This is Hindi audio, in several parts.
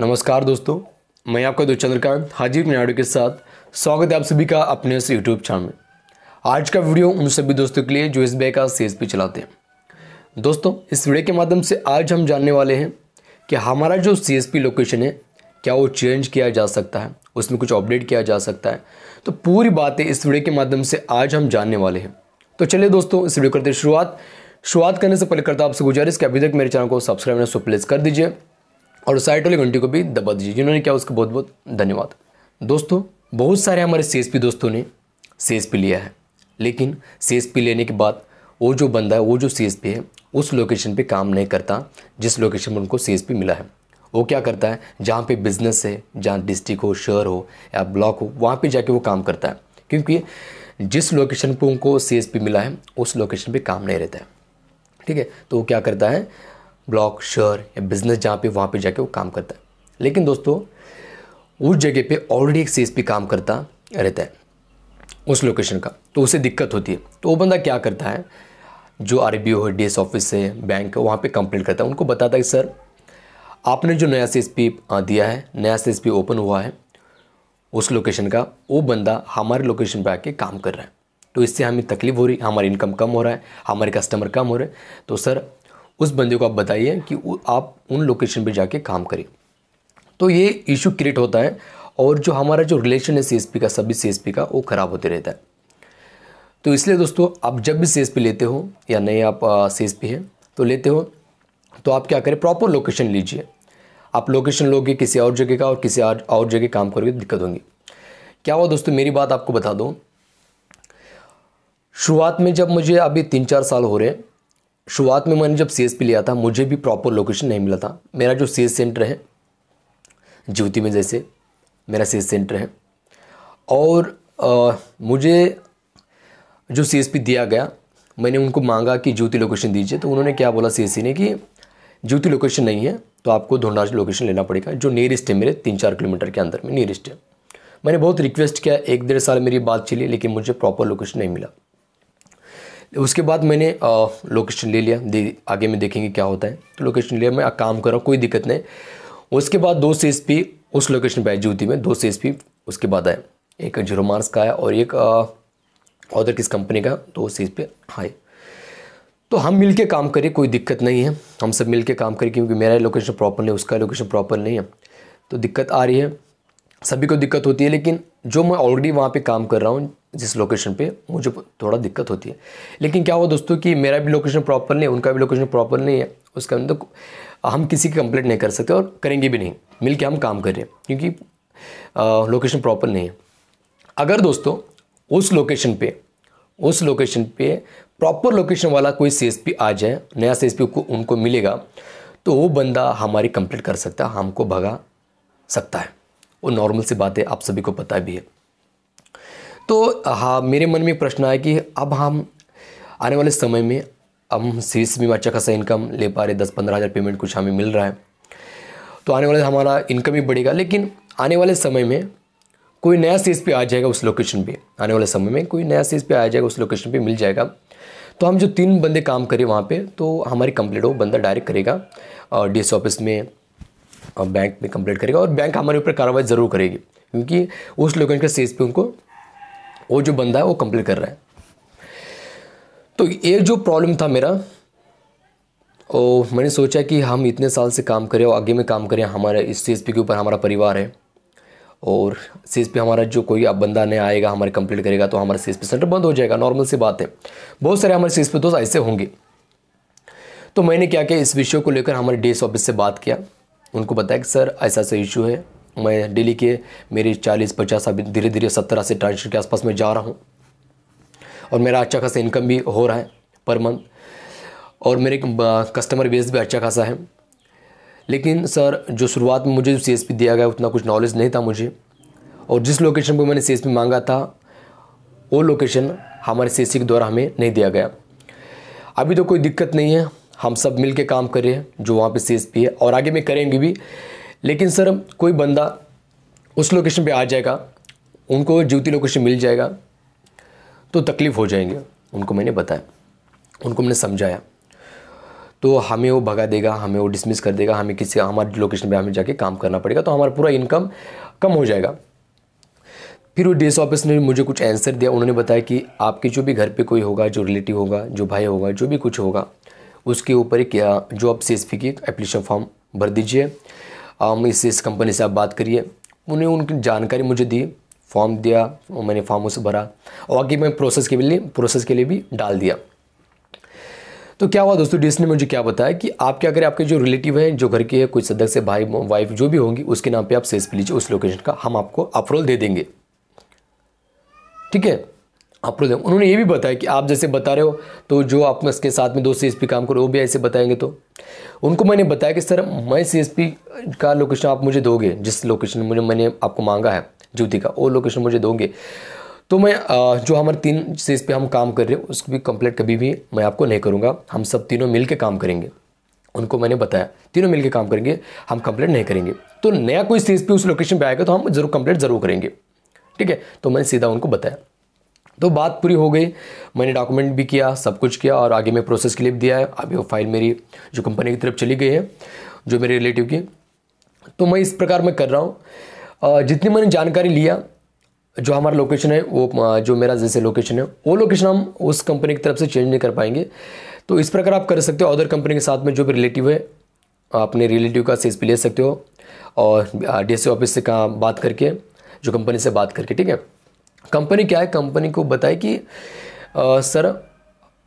नमस्कार दोस्तों मैं आपका दोस्त चंद्रकांत हाजिर नायडू के साथ स्वागत है आप सभी का अपने इस यूट्यूब चैनल में आज का वीडियो उन सभी दोस्तों के लिए जो इस बैंक का एस पी चलाते हैं दोस्तों इस वीडियो के माध्यम से आज हम जानने वाले हैं कि हमारा जो सी लोकेशन है क्या वो चेंज किया जा सकता है उसमें कुछ अपडेट किया जा सकता है तो पूरी बातें इस वीडियो के माध्यम से आज हम जानने वाले हैं तो चलिए दोस्तों इस वीडियो करते शुरुआत शुरुआत करने से पहले करता आपसे गुजारिश कि अभी तक मेरे चैनल को सब्सक्राइब करना सो प्लेस कर दीजिए और साइट वाली घंटी को भी दबा दीजिए जिन्होंने किया उसका बहुत बहुत धन्यवाद दोस्तों बहुत सारे हमारे सी दोस्तों ने सी लिया है लेकिन सी लेने के बाद वो जो बंदा है वो जो सी है उस लोकेशन पे काम नहीं करता जिस लोकेशन पर उनको सी मिला है वो क्या करता है जहाँ पे बिज़नेस है जहाँ डिस्ट्रिक्ट हो शहर हो या ब्लॉक हो वहाँ पे जाके वो काम करता है क्योंकि जिस लोकेशन पे उनको सी मिला है उस लोकेशन पे काम नहीं रहता है ठीक है तो वो क्या करता है ब्लॉक शहर या बिज़नेस जहाँ पे वहाँ पे जाके वो काम करता है लेकिन दोस्तों उस जगह पे ऑलरेडी एक सी काम करता रहता है उस लोकेशन का तो उसे दिक्कत होती है तो वो बंदा क्या करता है जो आर बी ओ है डी एस ऑफिस है बैंक है वहाँ पर कंप्लेंट करता है उनको बताता है कि सर आपने जो नया सी पी दिया है नया सी पी ओपन हुआ है उस लोकेशन का वो बंदा हमारे लोकेशन पर आके काम कर रहा है तो इससे हमें तकलीफ हो रही हमारी इनकम कम हो रहा है हमारे कस्टमर कम हो रहे हैं तो सर उस बंदे को आप बताइए कि आप उन लोकेशन पर जाके काम करें तो ये इशू क्रिएट होता है और जो हमारा जो रिलेशन है सी का सभी सी का वो ख़राब होते रहता है तो इसलिए दोस्तों आप जब भी सी लेते हो या नए आप सी हैं तो लेते हो तो आप क्या करें प्रॉपर लोकेशन लीजिए आप लोकेशन लोगे किसी और जगह का और किसी और और जगह काम करोगे दिक्कत होंगी क्या हुआ दोस्तों मेरी बात आपको बता दूँ शुरुआत में जब मुझे अभी तीन चार साल हो रहे हैं शुरुआत में मैंने जब सी लिया था मुझे भी प्रॉपर लोकेशन नहीं मिला था मेरा जो सी सेंटर है ज्योति में जैसे मेरा सी सेंटर है और आ, मुझे जो सी एस पी दिया गया मैंने उनको मांगा कि ज्योति लोकेशन दीजिए तो उन्होंने क्या बोला सी ने कि ज्योति लोकेशन नहीं है तो आपको धोंडाज लोकेशन लेना पड़ेगा जो नियरेस्ट है मेरे तीन चार किलोमीटर के अंदर में नियरेस्ट है मैंने बहुत रिक्वेस्ट किया एक डेढ़ साल मेरी बात चली लेकिन मुझे प्रॉपर लोकेशन नहीं मिला उसके बाद मैंने लोकेशन ले लिया दे आगे में देखेंगे क्या होता है तो लोकेशन लिया मैं काम कर रहा हूँ कोई दिक्कत नहीं उसके बाद दो सी उस लोकेशन पर आई थी मैं दो सी उसके बाद आए एक जीरो मार्स का आया और एक ऑर्डर किस कंपनी का दो सी पी आए तो हम के काम करें कोई दिक्कत नहीं है हम सब के काम करें क्योंकि मेरा लोकेशन प्रॉपर नहीं उसका लोकेशन प्रॉपर नहीं है तो दिक्कत आ रही है सभी को दिक्कत होती है लेकिन जो मैं ऑलरेडी वहाँ पे काम कर रहा हूँ जिस लोकेशन पे मुझे थोड़ा दिक्कत होती है लेकिन क्या हुआ दोस्तों कि मेरा भी लोकेशन प्रॉपर नहीं है उनका भी लोकेशन प्रॉपर नहीं है उसके अंदर तो हम किसी की कंप्लेंट नहीं कर सकते और करेंगे भी नहीं मिल के हम काम कर रहे हैं क्योंकि लोकेशन प्रॉपर नहीं है अगर दोस्तों उस लोकेशन पे उस लोकेशन पे प्रॉपर लोकेशन वाला कोई सी आ जाए नया सी को उनको मिलेगा तो वो बंदा हमारी कंप्लेंट कर सकता है हमको भगा सकता है वो नॉर्मल सी बात है आप सभी को पता भी है तो हाँ मेरे मन में प्रश्न आया कि अब हम आने वाले समय में हम सीरीज में अच्छा खासा इनकम ले पा रहे दस पंद्रह हज़ार पेमेंट कुछ हमें मिल रहा है तो आने वाले हमारा इनकम भी बढ़ेगा लेकिन आने वाले समय में कोई नया सीरीज पे आ जाएगा उस लोकेशन पे आने वाले समय में कोई नया सीरीज पे आ जाएगा उस लोकेशन पे मिल जाएगा तो हम जो तीन बंदे काम करें वहाँ पे तो हमारी कंप्लीट वो बंदा डायरेक्ट करेगा और डी ऑफिस में बैंक में कंप्लीट करेगा और बैंक हमारे ऊपर कार्रवाई ज़रूर करेगी क्योंकि उस लोकेशन के सीज पर उनको वो जो बंदा है वो कंप्लीट कर रहा है तो ये जो प्रॉब्लम था मेरा और मैंने सोचा कि हम इतने साल से काम करें और आगे में काम करें हमारे इस चीज़ पे के ऊपर हमारा परिवार है और सीज पे हमारा जो कोई अब बंदा नहीं आएगा हमारे कंप्लीट करेगा तो हमारा सीज पे सेंटर बंद हो जाएगा नॉर्मल सी बात है बहुत सारे हमारे सीज पे दोस्त ऐसे होंगे तो मैंने क्या किया इस विषय को लेकर हमारे डी ऑफिस से बात किया उनको बताया कि सर ऐसा ऐसा इशू है मैं डेली के मेरी चालीस पचास अभी धीरे धीरे सत्तर अस्सी ट्रांजेक्शन के आसपास में जा रहा हूँ और मेरा अच्छा खासा इनकम भी हो रहा है पर मंथ और मेरे कस्टमर बेस भी अच्छा खासा है लेकिन सर जो शुरुआत में मुझे जो सी दिया गया उतना कुछ नॉलेज नहीं था मुझे और जिस लोकेशन पर मैंने सी मांगा था वो लोकेशन हमारे सी के द्वारा हमें नहीं दिया गया अभी तो कोई दिक्कत नहीं है हम सब मिल के काम कर रहे हैं जो वहाँ पे सी है और आगे में करेंगे भी लेकिन सर कोई बंदा उस लोकेशन पे आ जाएगा उनको जूती लोकेशन मिल जाएगा तो तकलीफ़ हो जाएंगे उनको मैंने बताया उनको मैंने समझाया तो हमें वो भगा देगा हमें वो डिसमिस कर देगा हमें किसी हमारे लोकेशन पे हमें जाके काम करना पड़ेगा तो हमारा पूरा इनकम कम हो जाएगा फिर वो डी ऑफिस ने मुझे कुछ आंसर दिया उन्होंने बताया कि आपके जो भी घर पे कोई होगा जो रिलेटिव होगा जो भाई होगा जो भी कुछ होगा उसके ऊपर एक जो आप सी की एप्लीकेशन फॉर्म भर दीजिए इस इस कंपनी से आप बात करिए उन्हें उनकी जानकारी मुझे दी फॉर्म दिया मैंने फॉर्म उसे भरा और आगे मैं प्रोसेस के लिए प्रोसेस के लिए भी डाल दिया तो क्या हुआ दोस्तों डी ने मुझे क्या बताया कि आप क्या करें आपके जो रिलेटिव हैं जो घर के हैं कोई सदस्य भाई वाइफ जो भी होंगी उसके नाम पे आप सेस पी लीजिए उस लोकेशन का हम आपको अप्रूवल दे देंगे ठीक है अप्रूव उन्होंने ये भी बताया कि आप जैसे बता रहे हो तो जो आप इसके साथ में दो सी एस पी काम करो वो भी ऐसे बताएंगे तो उनको मैंने बताया कि सर मैं सी एस पी का लोकेशन आप मुझे दोगे जिस लोकेशन मुझे मैंने आपको मांगा है ज्योति का वो लोकेशन मुझे दोगे तो मैं जो हमारे तीन सी एस पी हम काम कर रहे हैं उसको भी कंप्लीट कभी भी मैं आपको नहीं करूँगा हम सब तीनों मिल के काम करेंगे उनको मैंने बताया तीनों के काम करेंगे हम कंप्लीट नहीं करेंगे तो नया कोई सी एस पी उस लोकेशन पर आएगा तो हम जरूर कंप्लीट जरूर करेंगे ठीक है तो मैंने सीधा उनको बताया तो बात पूरी हो गई मैंने डॉक्यूमेंट भी किया सब कुछ किया और आगे मैं प्रोसेस के लिए दिया है अभी वो फाइल मेरी जो कंपनी की तरफ चली गई है जो मेरे रिलेटिव की तो मैं इस प्रकार में कर रहा हूँ जितनी मैंने जानकारी लिया जो हमारा लोकेशन है वो जो मेरा जैसे लोकेशन है वो लोकेशन हम उस कंपनी की तरफ से चेंज नहीं कर पाएंगे तो इस प्रकार आप कर सकते हो अदर कंपनी के साथ में जो भी रिलेटिव है अपने रिलेटिव का सेस भी ले सकते हो और डी ऑफिस से कहाँ बात करके जो कंपनी से बात करके ठीक है कंपनी क्या है कंपनी को बताए कि आ, सर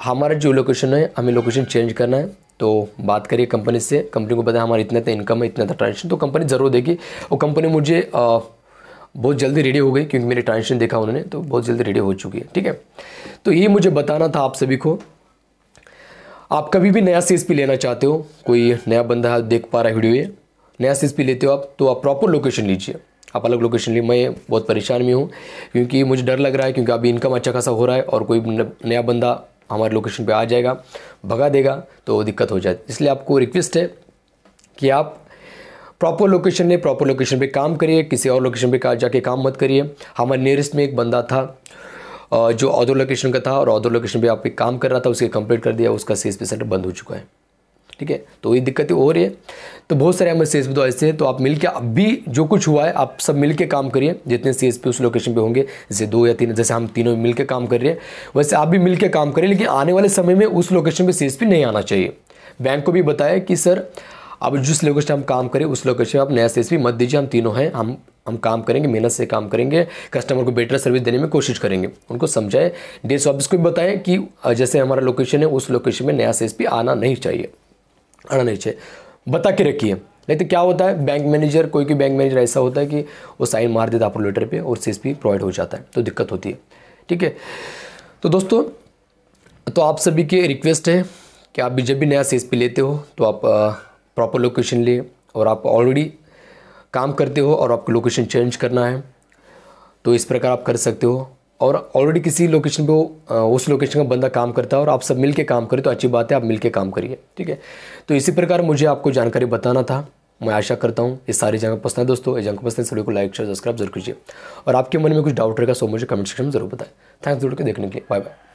हमारा जो लोकेशन है हमें लोकेशन चेंज करना है तो बात करिए कंपनी से कंपनी को बताया हमारा इतना था इनकम है इतना था ट्रांजेक्शन तो कंपनी ज़रूर देगी और कंपनी मुझे आ, बहुत जल्दी रेडी हो गई क्योंकि मेरे ट्रांजेक्शन देखा उन्होंने तो बहुत जल्दी रेडी हो चुकी है ठीक है तो ये मुझे बताना था आप सभी को आप कभी भी नया सीज पी लेना चाहते हो कोई नया बंदा देख पा रहा है वीडियो ये नया सीज पी लेते हो आप तो आप प्रॉपर लोकेशन लीजिए आप अलग लोकेशन लिए मैं बहुत परेशान भी हूँ क्योंकि मुझे डर लग रहा है क्योंकि अभी इनकम अच्छा खासा हो रहा है और कोई नया बंदा हमारे लोकेशन पे आ जाएगा भगा देगा तो दिक्कत हो जाए इसलिए आपको रिक्वेस्ट है कि आप प्रॉपर लोकेशन में प्रॉपर लोकेशन पे काम करिए किसी और लोकेशन पे का जाके काम मत करिए हमारे नियरेस्ट में एक बंदा था जो अदर लोकेशन का था और अदर लोकेशन पे आप एक काम कर रहा था उसके कंप्लीट कर दिया उसका सेल्स सेंटर बंद हो चुका है ठीक है तो ये दिक्कतें हो तो रही है तो बहुत सारे हमारे एस तो ऐसे हैं तो आप मिलकर अब भी जो कुछ हुआ है आप सब मिल के काम करिए जितने सी उस लोकेशन पर होंगे जैसे दो या तीन जैसे हम तीनों मिल काम कर रहे हैं वैसे आप भी मिल काम करिए लेकिन आने वाले समय में उस लोकेशन पर सी नहीं आना चाहिए बैंक को भी बताया कि सर अब जिस लोकेशन हम काम करें उस लोकेशन आप नया सेल्स भी मत दीजिए हम तीनों हैं हम हम काम करेंगे मेहनत से काम करेंगे कस्टमर को बेटर सर्विस देने में कोशिश करेंगे उनको समझाएं एस ऑफिस को भी बताएं कि जैसे हमारा लोकेशन है उस लोकेशन में नया सेल्स भी आना नहीं चाहिए आना नहीं चाहिए बता के रखिए नहीं तो क्या होता है बैंक मैनेजर कोई कोई बैंक मैनेजर ऐसा होता है कि वो साइन मार देता है आपको लेटर पे और एस पी प्रोवाइड हो जाता है तो दिक्कत होती है ठीक है तो दोस्तों तो आप सभी की रिक्वेस्ट है कि आप भी जब भी नया सी लेते हो तो आप प्रॉपर लोकेशन लिए और आप ऑलरेडी काम करते हो और आपको लोकेशन चेंज करना है तो इस प्रकार आप कर सकते हो और ऑलरेडी किसी लोकेशन पे वो उस लोकेशन का बंदा काम करता है और आप सब मिल काम करें तो अच्छी बात है आप मिल काम करिए ठीक है तो इसी प्रकार मुझे आपको जानकारी बताना था मैं आशा करता हूँ इस सारी जगह पसंद है दोस्तों इस जगह पसंद सभी को लाइक शेयर सब्सक्राइब जरूर कीजिए और आपके मन में कुछ डाउट रहेगा सो तो मुझे कमेंट सेक्शन में जरूर बताएं थैंक्स वीडियो के देखने के लिए बाय बाय